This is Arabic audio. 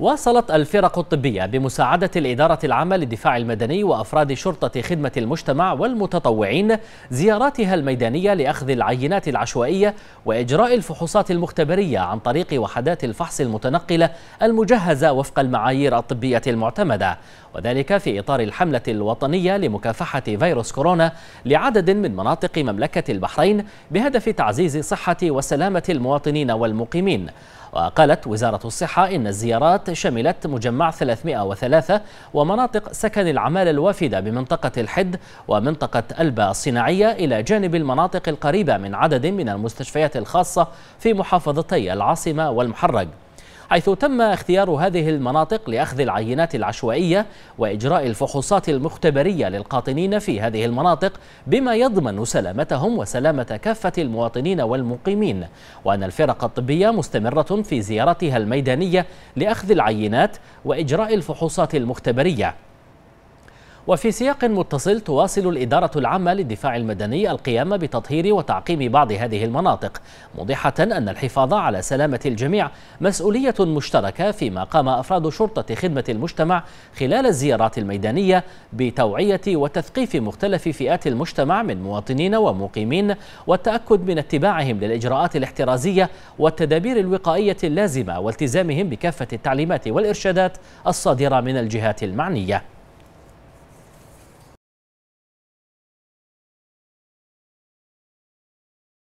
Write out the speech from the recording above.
واصلت الفرق الطبية بمساعدة الإدارة العامة للدفاع المدني وأفراد شرطة خدمة المجتمع والمتطوعين زياراتها الميدانية لأخذ العينات العشوائية وإجراء الفحوصات المختبرية عن طريق وحدات الفحص المتنقلة المجهزة وفق المعايير الطبية المعتمدة وذلك في إطار الحملة الوطنية لمكافحة فيروس كورونا لعدد من مناطق مملكة البحرين بهدف تعزيز صحة وسلامة المواطنين والمقيمين وقالت وزارة الصحة إن الزيارات شملت مجمع 303 ومناطق سكن العمالة الوافدة بمنطقة الحد ومنطقة ألبا الصناعية إلى جانب المناطق القريبة من عدد من المستشفيات الخاصة في محافظتي العاصمة والمحرق حيث تم اختيار هذه المناطق لأخذ العينات العشوائية وإجراء الفحوصات المختبرية للقاطنين في هذه المناطق بما يضمن سلامتهم وسلامة كافة المواطنين والمقيمين وأن الفرق الطبية مستمرة في زيارتها الميدانية لأخذ العينات وإجراء الفحوصات المختبرية وفي سياق متصل تواصل الإدارة العامة للدفاع المدني القيام بتطهير وتعقيم بعض هذه المناطق موضحة أن الحفاظ على سلامة الجميع مسؤولية مشتركة فيما قام أفراد شرطة خدمة المجتمع خلال الزيارات الميدانية بتوعية وتثقيف مختلف فئات المجتمع من مواطنين ومقيمين والتأكد من اتباعهم للإجراءات الاحترازية والتدابير الوقائية اللازمة والتزامهم بكافة التعليمات والإرشادات الصادرة من الجهات المعنية